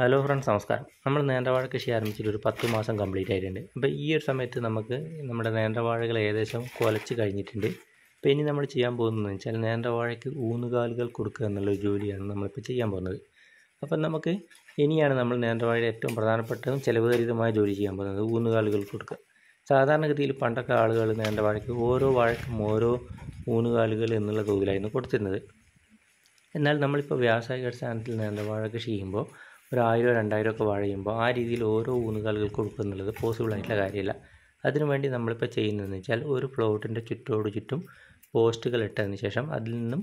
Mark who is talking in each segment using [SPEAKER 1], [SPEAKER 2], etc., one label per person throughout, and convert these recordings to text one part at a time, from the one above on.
[SPEAKER 1] hello friends നമസ്കാരം നമ്മൾ നേന്ത്രവാഴ കൃഷി ആരംഭിച്ചിട്ട് ഒരു പത്ത് മാസം കംപ്ലീറ്റ് ആയിട്ടുണ്ട് അപ്പോൾ ഈ ഒരു സമയത്ത് നമുക്ക് നമ്മുടെ നേന്ത്രവാഴകൾ ഏകദേശം കുലച്ച് കഴിഞ്ഞിട്ടുണ്ട് അപ്പോൾ ഇനി നമ്മൾ ചെയ്യാൻ പോകുന്നതെന്ന് വെച്ചാൽ നേന്ത്രവാഴയ്ക്ക് ഊന്നുകാലുകൾ കൊടുക്കുക എന്നുള്ള ജോലിയാണ് നമ്മളിപ്പോൾ ചെയ്യാൻ പോകുന്നത് അപ്പം നമുക്ക് ഇനിയാണ് നമ്മൾ നേന്ത്രവാഴയുടെ ഏറ്റവും പ്രധാനപ്പെട്ടതും ചിലവുരഹിതമായ ജോലി ചെയ്യാൻ പോകുന്നത് ഊന്നുകാലുകൾ കൊടുക്കുക സാധാരണഗതിയിൽ പണ്ടൊക്കെ ആളുകൾ നേന്ത്രവാഴയ്ക്ക് ഓരോ വാഴയ്ക്കും ഓരോ ഊന്നുകാലുകൾ എന്നുള്ള തോതിലായിരുന്നു കൊടുത്തിരുന്നത് എന്നാൽ നമ്മളിപ്പോൾ വ്യാവസായിക അടിസ്ഥാനത്തിൽ നേന്ത്രവാഴ കൃഷി ചെയ്യുമ്പോൾ ഒരു ആയിരം രണ്ടായിരം ഒക്കെ വാഴയുമ്പോൾ ആ രീതിയിൽ ഓരോ ഊന്നുകാലുകൾക്ക് പോസിബിൾ ആയിട്ടുള്ള കാര്യമില്ല അതിനുവേണ്ടി നമ്മളിപ്പോൾ ചെയ്യുന്നതെന്ന് വെച്ചാൽ ഒരു പ്ലോട്ടിൻ്റെ ചുറ്റോട് ചുറ്റും പോസ്റ്റുകൾ ഇട്ടതിന് ശേഷം അതിൽ നിന്നും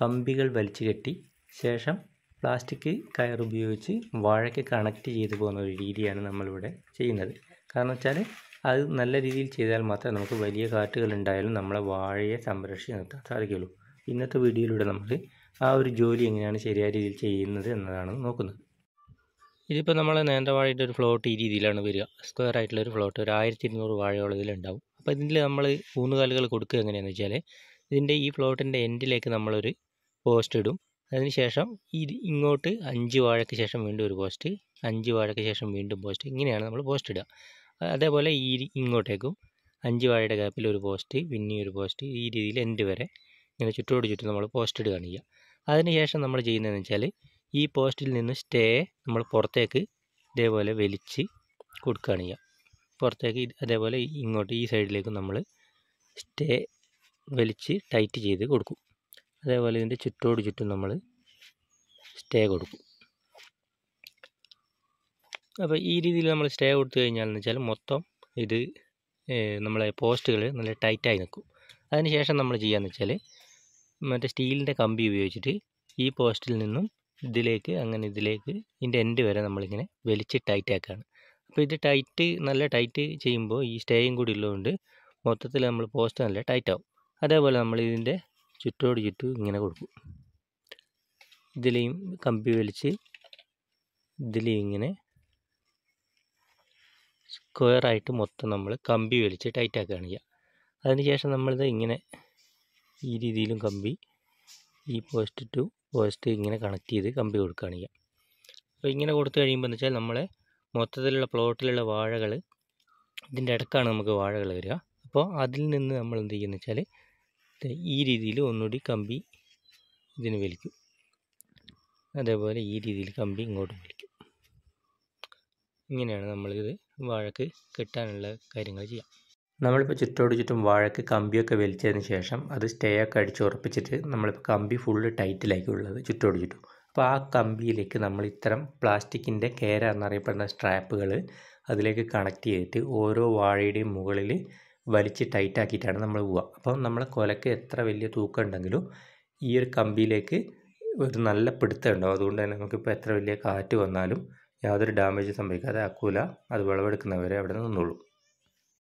[SPEAKER 1] കമ്പികൾ വലിച്ചു കെട്ടി ശേഷം പ്ലാസ്റ്റിക് കയർ ഉപയോഗിച്ച് വാഴയ്ക്ക് കണക്ട് ചെയ്തു പോകുന്ന ഒരു രീതിയാണ് നമ്മളിവിടെ ചെയ്യുന്നത് കാരണം വെച്ചാൽ അത് നല്ല രീതിയിൽ ചെയ്താൽ മാത്രമേ നമുക്ക് വലിയ കാറ്റുകൾ ഉണ്ടായാലും നമ്മളെ വാഴയെ സംരക്ഷിച്ച് നിർത്താൻ സാധിക്കുകയുള്ളൂ ഇന്നത്തെ വീഡിയോയിലൂടെ നമ്മൾ ആ ഒരു ജോലി എങ്ങനെയാണ് ശരിയായ രീതിയിൽ ചെയ്യുന്നത് എന്നതാണ് നോക്കുന്നത് ഇതിപ്പോൾ നമ്മളെ നേന്ത്രവാഴയുടെ ഒരു ഫ്ലോട്ട് ഈ രീതിയിലാണ് വരിക സ്ക്വയർ ആയിട്ടുള്ള ഒരു ഫ്ലോട്ട് ഒരു ആയിരത്തി ഇരുന്നൂറ് വാഴയോളം ഇതിലുണ്ടാവും അപ്പോൾ ഇതിൽ നമ്മൾ കാലുകൾ കൊടുക്കുക എങ്ങനെയാണെന്ന് വെച്ചാൽ ഇതിൻ്റെ ഈ ഫ്ലോട്ടിൻ്റെ എൻഡിലേക്ക് നമ്മളൊരു പോസ്റ്റ് ഇടും അതിനുശേഷം ഈ ഇങ്ങോട്ട് അഞ്ച് വാഴയ്ക്ക് ശേഷം വീണ്ടും ഒരു പോസ്റ്റ് അഞ്ച് വാഴയ്ക്ക് ശേഷം വീണ്ടും പോസ്റ്റ് ഇങ്ങനെയാണ് നമ്മൾ പോസ്റ്റ് ഇടുക അതേപോലെ ഈ ഇങ്ങോട്ടേക്കും അഞ്ച് വാഴയുടെ ഗ്യാപ്പിൽ ഒരു പോസ്റ്റ് പിന്നെ ഒരു പോസ്റ്റ് ഈ രീതിയിൽ എൻഡ് വരെ ഇങ്ങനെ ചുറ്റോട് ചുറ്റും നമ്മൾ പോസ്റ്റ് ഇടുകയാണ് ചെയ്യുക അതിനുശേഷം നമ്മൾ ചെയ്യുന്നതെന്ന് വെച്ചാൽ ഈ പോസ്റ്റിൽ നിന്ന് സ്റ്റേ നമ്മൾ പുറത്തേക്ക് ഇതേപോലെ വലിച്ച് കൊടുക്കുകയാണ് ചെയ്യുക പുറത്തേക്ക് അതേപോലെ ഇങ്ങോട്ട് ഈ സൈഡിലേക്ക് നമ്മൾ സ്റ്റേ വലിച്ച് ടൈറ്റ് ചെയ്ത് കൊടുക്കും അതേപോലെ ഇതിൻ്റെ ചുറ്റോട് ചുറ്റും നമ്മൾ സ്റ്റേ കൊടുക്കും അപ്പോൾ ഈ രീതിയിൽ നമ്മൾ സ്റ്റേ കൊടുത്തു കഴിഞ്ഞാൽ വെച്ചാൽ മൊത്തം ഇത് നമ്മളെ പോസ്റ്റുകൾ നല്ല ടൈറ്റായി നിൽക്കും ശേഷം നമ്മൾ ചെയ്യാമെന്ന് വെച്ചാൽ മറ്റേ സ്റ്റീലിൻ്റെ കമ്പി ഉപയോഗിച്ചിട്ട് ഈ പോസ്റ്റിൽ നിന്നും ഇതിലേക്ക് അങ്ങനെ ഇതിലേക്ക് ഇതിൻ്റെ എൻഡ് വരെ നമ്മളിങ്ങനെ വലിച്ച് ടൈറ്റ് ആക്കുകയാണ് അപ്പോൾ ഇത് ടൈറ്റ് നല്ല ടൈറ്റ് ചെയ്യുമ്പോൾ ഈ സ്റ്റേയും കൂടി ഉള്ളതുകൊണ്ട് മൊത്തത്തിൽ നമ്മൾ പോസ്റ്റ് നല്ല ടൈറ്റ് ആവും അതേപോലെ നമ്മൾ ഇതിൻ്റെ ചുറ്റോട് ചുറ്റും ഇങ്ങനെ കൊടുക്കും ഇതിലെയും കമ്പി വലിച്ച് ഇതിലെയും ഇങ്ങനെ സ്ക്വയറായിട്ട് മൊത്തം നമ്മൾ കമ്പി വലിച്ച് ടൈറ്റ് ആക്കുകയാണ് അതിന് ശേഷം നമ്മളിത് ഇങ്ങനെ ഈ രീതിയിലും കമ്പി ഈ പോസ്റ്റ് ടു പോസ്റ്റ് ഇങ്ങനെ കണക്ട് ചെയ്ത് കമ്പി കൊടുക്കുകയാണ് ചെയ്യുക അപ്പോൾ ഇങ്ങനെ കൊടുത്തു കഴിയുമ്പോൾ എന്ന് വെച്ചാൽ നമ്മളെ മൊത്തത്തിലുള്ള പ്ലോട്ടിലുള്ള വാഴകൾ ഇതിൻ്റെ ഇടക്കാണ് നമുക്ക് വാഴകൾ വരിക അപ്പോൾ അതിൽ നിന്ന് നമ്മൾ എന്ത് ചെയ്യുന്നത് വെച്ചാൽ ഈ രീതിയിൽ ഒന്നുകൂടി കമ്പി ഇതിന് വലിക്കും അതേപോലെ ഈ രീതിയിൽ കമ്പി ഇങ്ങോട്ട് വലിക്കും ഇങ്ങനെയാണ് നമ്മളിത് വാഴക്ക് കെട്ടാനുള്ള കാര്യങ്ങൾ ചെയ്യുക നമ്മളിപ്പോൾ ചുറ്റോട് ചുറ്റും വാഴയ്ക്ക് കമ്പിയൊക്കെ വലിച്ചതിന് ശേഷം അത് സ്റ്റേ ഒക്കെ അടിച്ച് ഉറപ്പിച്ചിട്ട് നമ്മളിപ്പോൾ കമ്പി ഫുള്ള് ടൈറ്റിലാക്കി ഉള്ളത് ചുറ്റോട് ചുറ്റും അപ്പോൾ ആ കമ്പിയിലേക്ക് നമ്മൾ ഇത്തരം പ്ലാസ്റ്റിക്കിൻ്റെ കേര എന്നറിയപ്പെടുന്ന സ്ട്രാപ്പുകൾ അതിലേക്ക് കണക്ട് ചെയ്തിട്ട് ഓരോ വാഴയുടെയും മുകളിൽ വലിച്ച് ടൈറ്റാക്കിയിട്ടാണ് നമ്മൾ പോവുക അപ്പം നമ്മളെ കൊലക്ക് എത്ര വലിയ തൂക്കം ഉണ്ടെങ്കിലും ഈ ഒരു കമ്പിയിലേക്ക് ഒരു നല്ല പിടുത്തം ഉണ്ടാവും അതുകൊണ്ട് തന്നെ നമുക്കിപ്പോൾ എത്ര വലിയ കാറ്റ് വന്നാലും യാതൊരു ഡാമേജ് സംഭവിക്കാതെ ആക്കൂല അത് വിളവെടുക്കുന്നവരെ അവിടെ നിന്നുള്ളൂ